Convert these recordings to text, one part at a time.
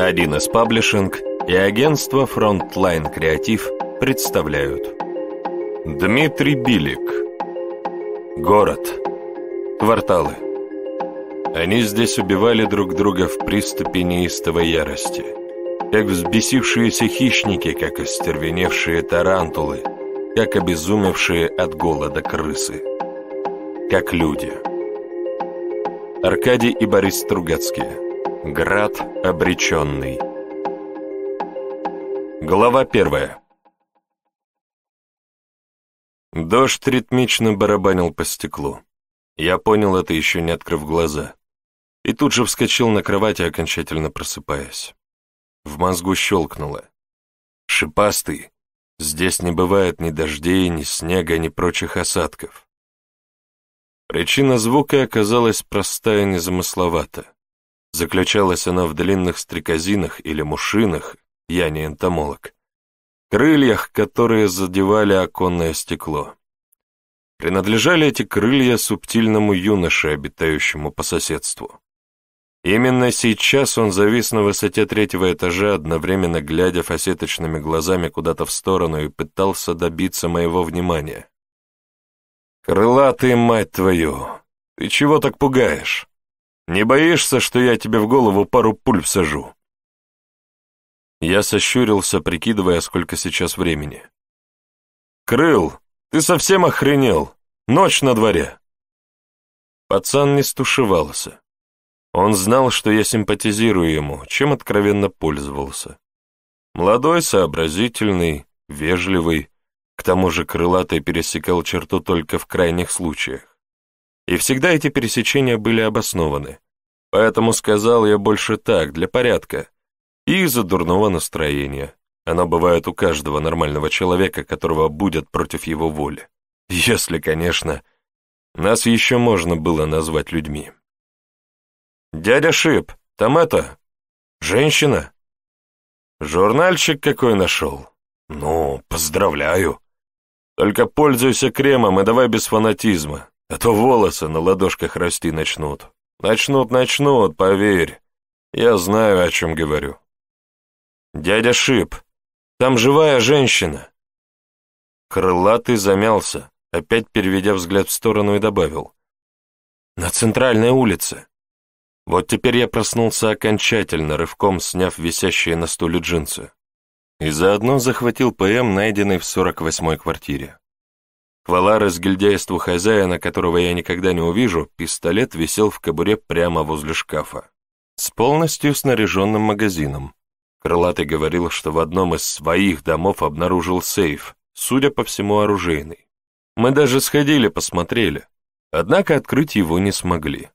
Один из паблишинг и агентство Frontline Креатив представляют Дмитрий Билик Город Кварталы Они здесь убивали друг друга в приступе неистовой ярости Как взбесившиеся хищники, как остервеневшие тарантулы Как обезумевшие от голода крысы Как люди Аркадий и Борис Стругацкие Град обреченный Глава первая Дождь ритмично барабанил по стеклу. Я понял это, еще не открыв глаза. И тут же вскочил на кровати, окончательно просыпаясь. В мозгу щелкнуло. Шипастый. Здесь не бывает ни дождей, ни снега, ни прочих осадков. Причина звука оказалась простая и незамысловата. Заключалась она в длинных стрекозинах или мушинах, я не энтомолог, крыльях, которые задевали оконное стекло. Принадлежали эти крылья субтильному юноше, обитающему по соседству. Именно сейчас он завис на высоте третьего этажа, одновременно глядя фасеточными глазами куда-то в сторону и пытался добиться моего внимания. «Крылатый, мать твою! Ты чего так пугаешь?» Не боишься, что я тебе в голову пару пуль всажу?» Я сощурился, прикидывая, сколько сейчас времени. «Крыл, ты совсем охренел! Ночь на дворе!» Пацан не стушевался. Он знал, что я симпатизирую ему, чем откровенно пользовался. Молодой, сообразительный, вежливый, к тому же крылатый пересекал черту только в крайних случаях и всегда эти пересечения были обоснованы. Поэтому сказал я больше так, для порядка, и из-за дурного настроения. Оно бывает у каждого нормального человека, которого будет против его воли. Если, конечно, нас еще можно было назвать людьми. «Дядя Шип, там это... женщина?» «Журнальчик какой нашел?» «Ну, поздравляю. Только пользуйся кремом и давай без фанатизма а то волосы на ладошках расти начнут. Начнут, начнут, поверь. Я знаю, о чем говорю. Дядя Шип, там живая женщина. Крылатый замялся, опять переведя взгляд в сторону и добавил. На центральной улице. Вот теперь я проснулся окончательно, рывком сняв висящие на стуле джинсы. И заодно захватил ПМ, найденный в сорок восьмой квартире. Хвала разгильдяйству хозяина, которого я никогда не увижу, пистолет висел в кобуре прямо возле шкафа. С полностью снаряженным магазином. Крылатый говорил, что в одном из своих домов обнаружил сейф, судя по всему, оружейный. Мы даже сходили, посмотрели. Однако открыть его не смогли.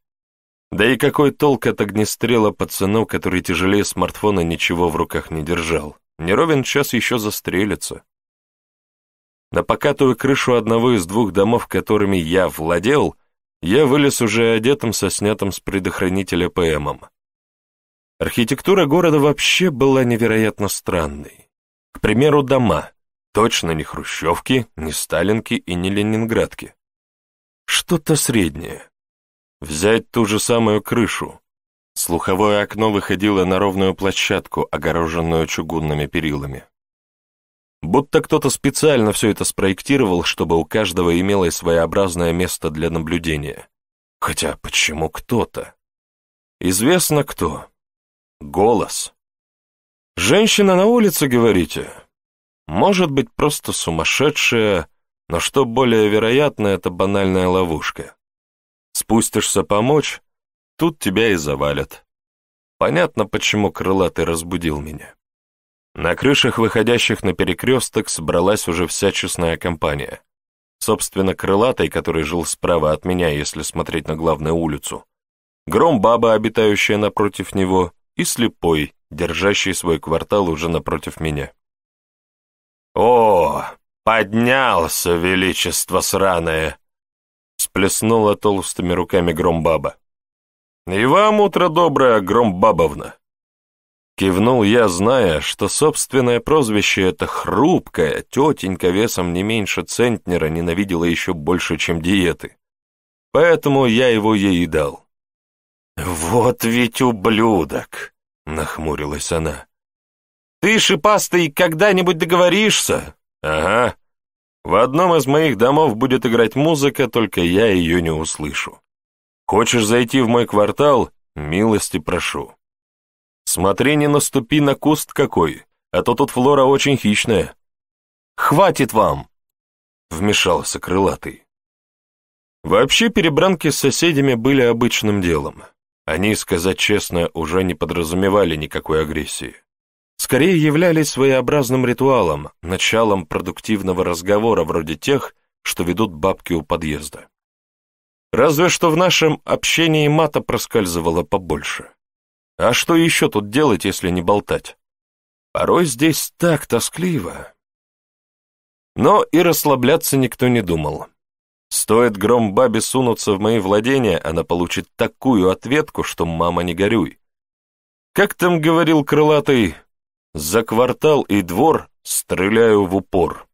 Да и какой толк от огнестрела пацану, который тяжелее смартфона ничего в руках не держал? Неровен час еще застрелится. На покатую крышу одного из двух домов, которыми я владел, я вылез уже одетым со снятым с предохранителя ПМом. Архитектура города вообще была невероятно странной. К примеру, дома. Точно не хрущевки, не сталинки и не ленинградки. Что-то среднее. Взять ту же самую крышу. Слуховое окно выходило на ровную площадку, огороженную чугунными перилами. Будто кто-то специально все это спроектировал, чтобы у каждого имелось своеобразное место для наблюдения. Хотя почему кто-то? Известно кто. Голос. Женщина на улице, говорите? Может быть, просто сумасшедшая, но что более вероятно, это банальная ловушка. Спустишься помочь, тут тебя и завалят. Понятно, почему крылатый разбудил меня. На крышах, выходящих на перекресток, собралась уже вся честная компания. Собственно, крылатый, который жил справа от меня, если смотреть на главную улицу, гром баба, обитающая напротив него, и слепой, держащий свой квартал уже напротив меня. «О, поднялся, величество сраное!» — сплеснула толстыми руками Громбаба. «И вам утро доброе, Громбабовна!» Кивнул я, зная, что собственное прозвище это хрупкая тетенька весом не меньше центнера ненавидела еще больше, чем диеты. Поэтому я его ей и дал. «Вот ведь ублюдок!» — нахмурилась она. «Ты, шипастый, когда-нибудь договоришься?» «Ага. В одном из моих домов будет играть музыка, только я ее не услышу. Хочешь зайти в мой квартал? Милости прошу». Смотри, не наступи на куст какой, а то тут флора очень хищная. Хватит вам!» Вмешался крылатый. Вообще перебранки с соседями были обычным делом. Они, сказать честно, уже не подразумевали никакой агрессии. Скорее являлись своеобразным ритуалом, началом продуктивного разговора вроде тех, что ведут бабки у подъезда. Разве что в нашем общении мата проскальзывало побольше. А что еще тут делать, если не болтать? Порой здесь так тоскливо. Но и расслабляться никто не думал. Стоит гром бабе сунуться в мои владения, она получит такую ответку, что мама не горюй. Как там говорил крылатый, за квартал и двор стреляю в упор.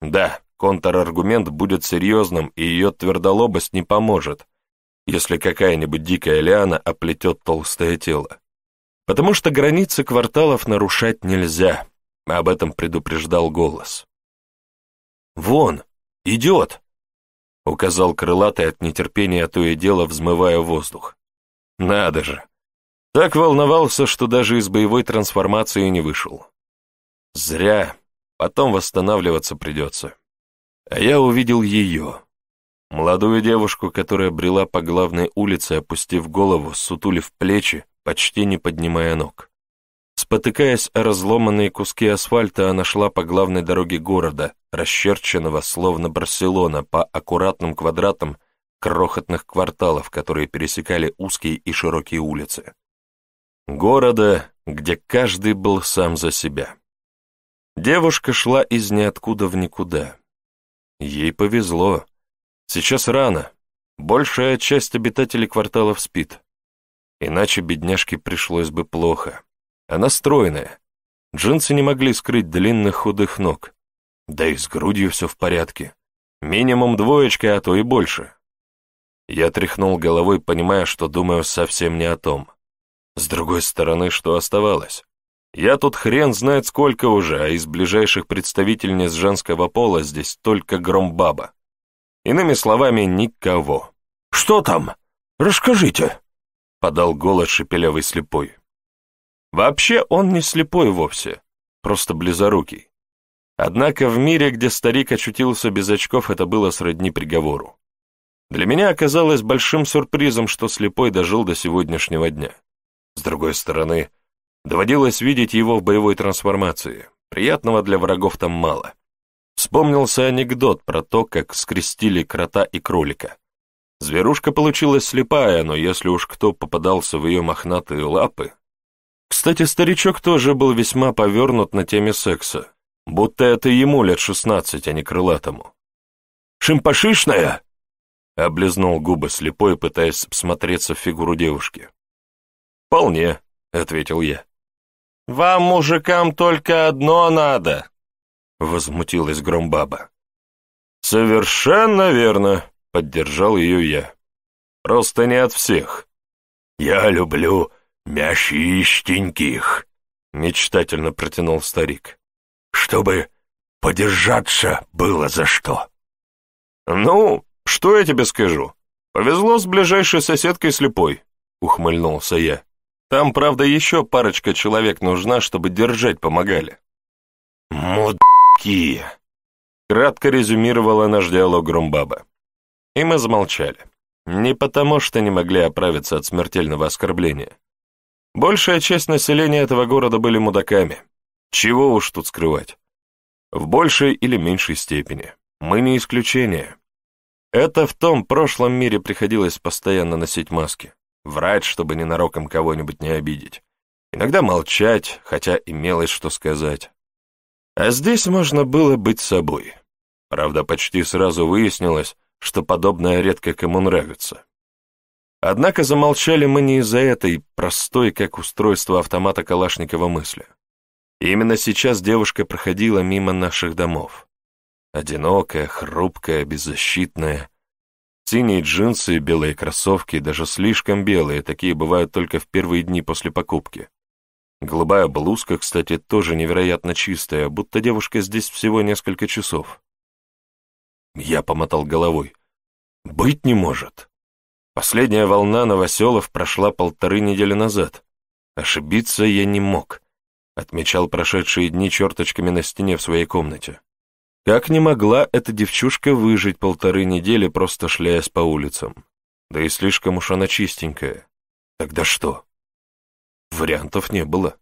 Да, контраргумент будет серьезным, и ее твердолобость не поможет если какая-нибудь дикая лиана оплетет толстое тело. Потому что границы кварталов нарушать нельзя, об этом предупреждал голос. «Вон, идет!» — указал крылатый от нетерпения, то и дело взмывая воздух. «Надо же!» Так волновался, что даже из боевой трансформации не вышел. Зря, потом восстанавливаться придется. А я увидел ее. Молодую девушку, которая брела по главной улице, опустив голову, сутулив плечи, почти не поднимая ног. Спотыкаясь о разломанные куски асфальта, она шла по главной дороге города, расчерченного словно Барселона по аккуратным квадратам крохотных кварталов, которые пересекали узкие и широкие улицы. Города, где каждый был сам за себя. Девушка шла из ниоткуда в никуда. Ей повезло, Сейчас рано. Большая часть обитателей кварталов спит. Иначе бедняжке пришлось бы плохо. Она стройная. Джинсы не могли скрыть длинных худых ног. Да и с грудью все в порядке. Минимум двоечка, а то и больше. Я тряхнул головой, понимая, что думаю совсем не о том. С другой стороны, что оставалось? Я тут хрен знает сколько уже, а из ближайших представительниц женского пола здесь только Громбаба. Иными словами, никого. «Что там? Расскажите!» — подал голос Шепелевый слепой. Вообще он не слепой вовсе, просто близорукий. Однако в мире, где старик очутился без очков, это было сродни приговору. Для меня оказалось большим сюрпризом, что слепой дожил до сегодняшнего дня. С другой стороны, доводилось видеть его в боевой трансформации. Приятного для врагов там мало. Вспомнился анекдот про то, как скрестили крота и кролика. Зверушка получилась слепая, но если уж кто попадался в ее мохнатые лапы... Кстати, старичок тоже был весьма повернут на теме секса, будто это ему лет шестнадцать, а не крылатому. «Шимпашишная!» — облизнул губы слепой, пытаясь всмотреться в фигуру девушки. «Вполне», — ответил я. «Вам, мужикам, только одно надо», — возмутилась Громбаба. «Совершенно верно», — поддержал ее я. «Просто не от всех». «Я люблю мящистеньких», — мечтательно протянул старик. «Чтобы подержаться было за что». «Ну, что я тебе скажу? Повезло с ближайшей соседкой слепой», — ухмыльнулся я. «Там, правда, еще парочка человек нужна, чтобы держать помогали». «Муд...» такие!» Кратко резюмировала наш диалог Грумбаба. И мы замолчали. Не потому, что не могли оправиться от смертельного оскорбления. Большая часть населения этого города были мудаками. Чего уж тут скрывать. В большей или меньшей степени. Мы не исключение. Это в том прошлом мире приходилось постоянно носить маски. Врать, чтобы ненароком кого-нибудь не обидеть. Иногда молчать, хотя имелось что сказать. А здесь можно было быть собой. Правда, почти сразу выяснилось, что подобное редко кому нравится. Однако замолчали мы не из-за этой, простой как устройство автомата Калашникова мысли. Именно сейчас девушка проходила мимо наших домов. Одинокая, хрупкая, беззащитная. Синие джинсы, белые кроссовки, даже слишком белые, такие бывают только в первые дни после покупки. Голубая блузка, кстати, тоже невероятно чистая, будто девушка здесь всего несколько часов. Я помотал головой. Быть не может. Последняя волна новоселов прошла полторы недели назад. Ошибиться я не мог. Отмечал прошедшие дни черточками на стене в своей комнате. Как не могла эта девчушка выжить полторы недели, просто шляясь по улицам? Да и слишком уж она чистенькая. Тогда что? Вариантов не было.